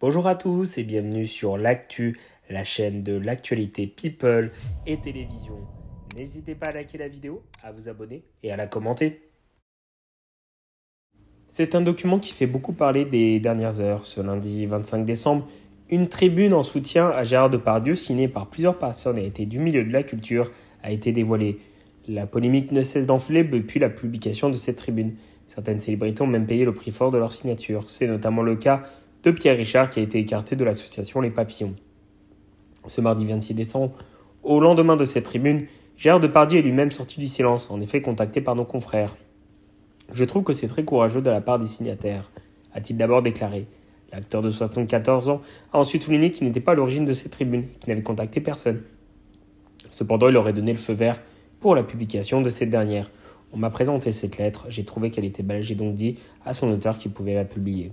Bonjour à tous et bienvenue sur l'actu, la chaîne de l'actualité people et télévision. N'hésitez pas à liker la vidéo, à vous abonner et à la commenter. C'est un document qui fait beaucoup parler des dernières heures. Ce lundi 25 décembre, une tribune en soutien à Gérard Depardieu, signée par plusieurs personnes et été du milieu de la culture, a été dévoilée. La polémique ne cesse d'enfler depuis la publication de cette tribune. Certaines célébrités ont même payé le prix fort de leur signature. C'est notamment le cas de Pierre Richard qui a été écarté de l'association Les Papillons. Ce mardi 26 décembre, au lendemain de cette tribune, Gérard Depardieu est lui-même sorti du silence, en effet contacté par nos confrères. Je trouve que c'est très courageux de la part des signataires, a-t-il d'abord déclaré. L'acteur de 74 ans a ensuite souligné qu'il n'était pas à l'origine de cette tribune, qu'il n'avait contacté personne. Cependant, il aurait donné le feu vert pour la publication de cette dernière. On m'a présenté cette lettre, j'ai trouvé qu'elle était belge j'ai donc dit à son auteur qu'il pouvait la publier.